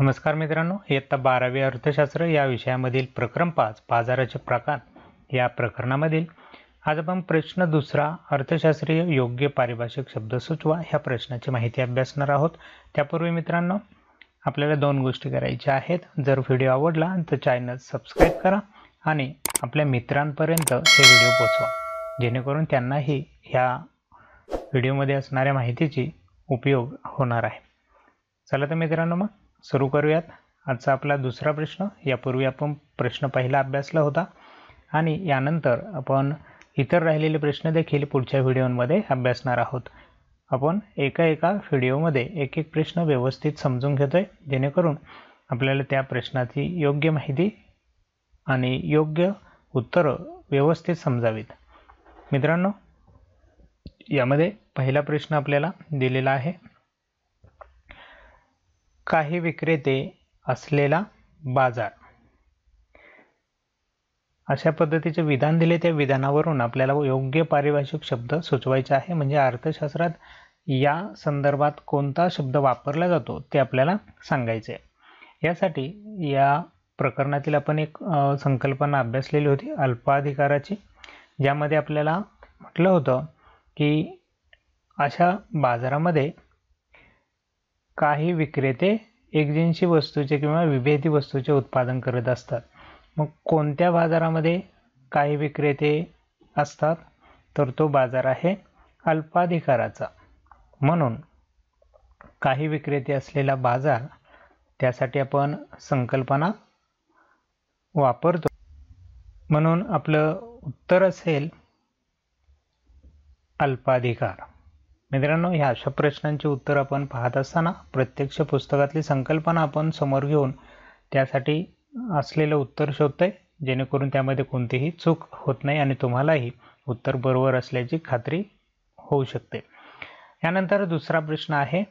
नमस्कार मित्रांनो इयत्ता बारावी अर्थशास्त्र या विषयामधील प्रक्रम पाच बाजाराचे प्रकार या प्रकरणामधील आज आपण प्रश्न दुसरा अर्थशास्त्रीय योग्य पारिभाषिक शब्द सुचवा ह्या प्रश्नाची माहिती अभ्यासणार आहोत त्यापूर्वी मित्रांनो आपल्याला दोन गोष्टी करायच्या आहेत जर व्हिडिओ आवडला तर चॅनल सबस्क्राईब करा आणि आपल्या मित्रांपर्यंत हे व्हिडिओ पोचवा जेणेकरून त्यांनाही ह्या व्हिडिओमध्ये असणाऱ्या माहितीची उपयोग होणार आहे चला तर मित्रांनो मग सुरू करूयात आजचा आपला दुसरा प्रश्न यापूर्वी आपण प्रश्न पहिला अभ्यासला होता आणि यानंतर आपण इतर राहिलेले प्रश्न देखील पुढच्या व्हिडिओमध्ये अभ्यासणार आहोत आपण एका एका व्हिडिओमध्ये एक एक प्रश्न व्यवस्थित समजून घेतो आहे जेणेकरून आपल्याला त्या प्रश्नाची योग्य माहिती आणि योग्य उत्तरं व्यवस्थित समजावीत मित्रांनो यामध्ये पहिला प्रश्न आपल्याला दिलेला आहे काही विक्रेते असलेला बाजार अशा पद्धतीचे विधान दिले त्या विधानावरून आपल्याला योग्य पारिभाषिक शब्द सुचवायचे आहे म्हणजे अर्थशास्त्रात या संदर्भात कोणता शब्द वापरला जातो ते आपल्याला सांगायचे आहे यासाठी या प्रकरणातील आपण एक संकल्पना अभ्यासलेली होती अल्पाधिकाराची ज्यामध्ये आपल्याला म्हटलं होतं की अशा बाजारामध्ये काही विक्रेते दिनशी वस्तूचे किंवा विभेदी वस्तूचे उत्पादन करत असतात मग कोणत्या बाजारामध्ये काही विक्रेते असतात तर तो बाजार आहे अल्पाधिकाराचा म्हणून काही विक्रेते असलेला बाजार त्यासाठी आपण संकल्पना वापरतो म्हणून आपलं उत्तर असेल अल्पाधिकार मित्रांनो ह्या अशा प्रश्नांची उत्तर आपण पाहत असताना प्रत्यक्ष पुस्तकातली संकल्पना आपण समोर घेऊन त्यासाठी असलेलं उत्तर शोधतंय जेणेकरून त्यामध्ये कोणतीही चूक होत नाही आणि तुम्हालाही उत्तर बरोबर असल्याची खात्री होऊ शकते यानंतर दुसरा प्रश्न आहे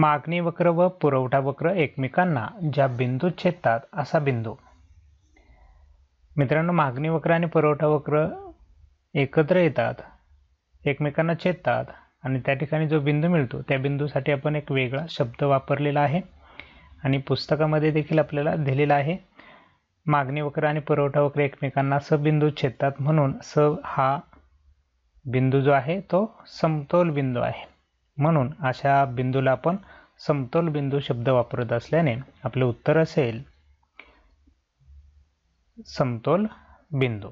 मागणी वक्र व पुरवठा वक्र एकमेकांना ज्या बिंदू छेदतात असा बिंदू मित्रांनो मागणी वक्र आणि पुरवठा वक्र एकत्र येतात एकमेकांना छेदतात आणि त्या ठिकाणी जो बिंदू मिळतो त्या बिंदूसाठी आपण एक वेगळा शब्द वापरलेला आहे आणि पुस्तकामध्ये देखील आपल्याला दिलेला आहे मागणी वक्र आणि पुरवठा वक्र एकमेकांना सबिंदू छेदतात म्हणून स हा बिंदू जो आहे तो समतोल बिंदू आहे म्हणून अशा बिंदूला आपण समतोल बिंदू शब्द वापरत असल्याने आपलं उत्तर असेल समतोल बिंदू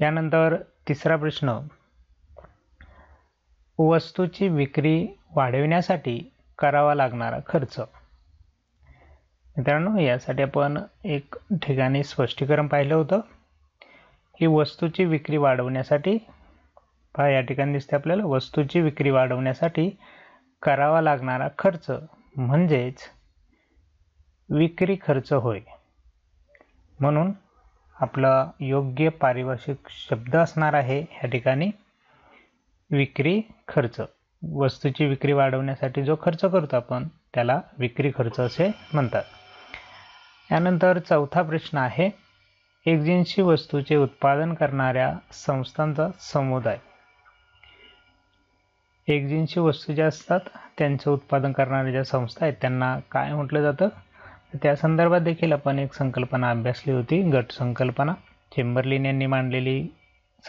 यानंतर तिसरा प्रश्न वस्तूची विक्री वाढविण्यासाठी करावा लागणारा खर्च मित्रांनो यासाठी आपण एक ठिकाणी स्पष्टीकरण पाहिलं होतं की वस्तूची विक्री वाढवण्यासाठी पहा या ठिकाणी दिसते आपल्याला वस्तूची विक्री वाढवण्यासाठी करावा लागणारा खर्च म्हणजेच विक्री खर्च होय म्हणून आपलं योग्य पारिभाषिक शब्द असणार आहे ह्या ठिकाणी विक्री खर्च वस्तूची विक्री वाढवण्यासाठी जो खर्च करतो आपण त्याला विक्री खर्च असे म्हणतात यानंतर चौथा प्रश्न आहे एकजिन्सी वस्तूचे उत्पादन करणाऱ्या संस्थांचा समुदाय एकजिन्सी वस्तू ज्या असतात त्यांचं उत्पादन करणाऱ्या ज्या संस्था आहेत त्यांना काय म्हटलं जातं त्या संदर्भात देखील आपण एक संकल्पना अभ्यासली होती गट संकल्पना चेंबरलिन यांनी मांडलेली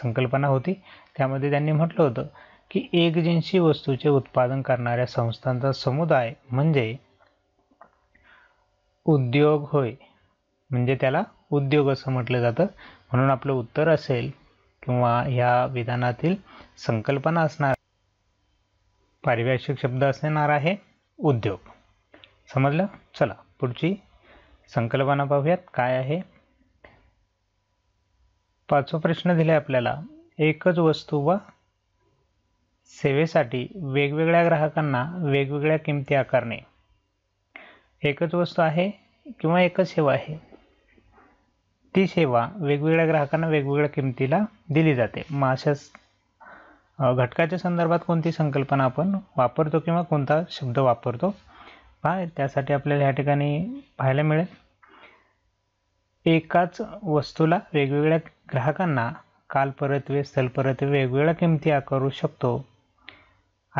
संकल्पना होती त्यामध्ये त्यांनी म्हटलं होतं की एकजिन्सी वस्तूचे उत्पादन करणाऱ्या संस्थांचा समुदाय म्हणजे उद्योग होय म्हणजे त्याला उद्योग असं म्हटलं जातं म्हणून आपलं उत्तर असेल किंवा या विधानातील संकल्पना असणार पारिभाषिक शब्द असणार आहे उद्योग समजलं चला पुढची संकल्पना पाहूयात काय आहे पाचवा प्रश्न दिला आपल्याला एकच वस्तू व सेवेसाठी वेगवेगळ्या ग्राहकांना वेगवेगळ्या किमती आकारणे एकच वस्तू आहे किंवा एकच सेवा आहे ती सेवा वेगवेगळ्या ग्राहकांना वेगवेगळ्या किमतीला दिली जाते मग अशा घटकाच्या संदर्भात कोणती संकल्पना आपण वापरतो किंवा कोणता शब्द वापरतो पहा त्यासाठी आपल्याला ह्या ठिकाणी पाहायला मिळेल एकाच वस्तूला वेगवेगळ्या ग्राहकांना काल परतवे स्थल परतवे वेगवेगळ्या किमती आकारू शकतो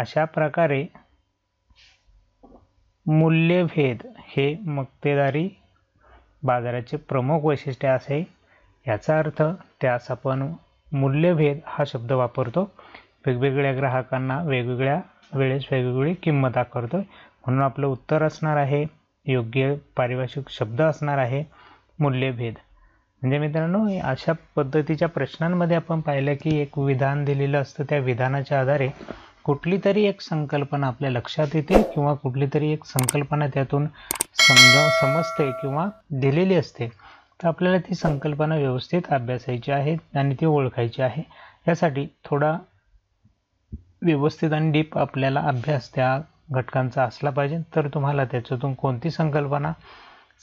अशा प्रकारे मूल्यभेद हे मक्तेदारी बाजाराचे प्रमुख वैशिष्ट्य असे याचा अर्थ त्यास आपण मूल्यभेद हा शब्द वापरतो वेगवेगळ्या ग्राहकांना वेगवेगळ्या वेळेस वेगवेगळी किंमत आकारतोय म्हणून आपलं उत्तर असणार आहे योग्य पारिभाषिक शब्द असणार आहे मूल्यभेद म्हणजे मित्रांनो अशा पद्धतीच्या प्रश्नांमध्ये आपण पाहिलं की एक विधान दिलेलं असतं त्या विधानाच्या आधारे कुठली तरी एक संकल्पना आपल्या लक्षात येते किंवा कुठली तरी एक संकल्पना त्यातून समजा समजते किंवा दिलेली असते तर आपल्याला ती संकल्पना व्यवस्थित अभ्यासायची आहे आणि ती ओळखायची आहे यासाठी थोडा व्यवस्थित आणि डीप आपल्याला अभ्यास त्या घटकांचा असला पाहिजे तर तुम्हाला त्याच्यातून कोणती संकल्पना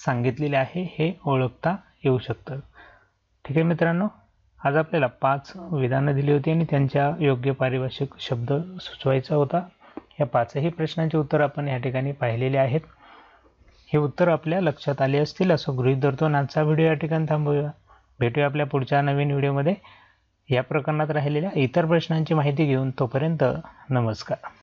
सांगितलेली आहे हे ओळखता येऊ शकतं ठीक आहे मित्रांनो आज आपल्याला पाच विधानं दिली होती आणि त्यांच्या योग्य पारिभाषिक शब्द सुचवायचा होता या पाचही प्रश्नांची उत्तर आपण या ठिकाणी पाहिलेली आहेत हे उत्तर आपल्या लक्षात आले असतील असं गृहीत धरतो आजचा व्हिडिओ या ठिकाणी थांबूया भेटूया आपल्या पुढच्या नवीन व्हिडिओमध्ये या प्रकरणात राहिलेल्या इतर प्रश्नांची माहिती घेऊन तोपर्यंत नमस्कार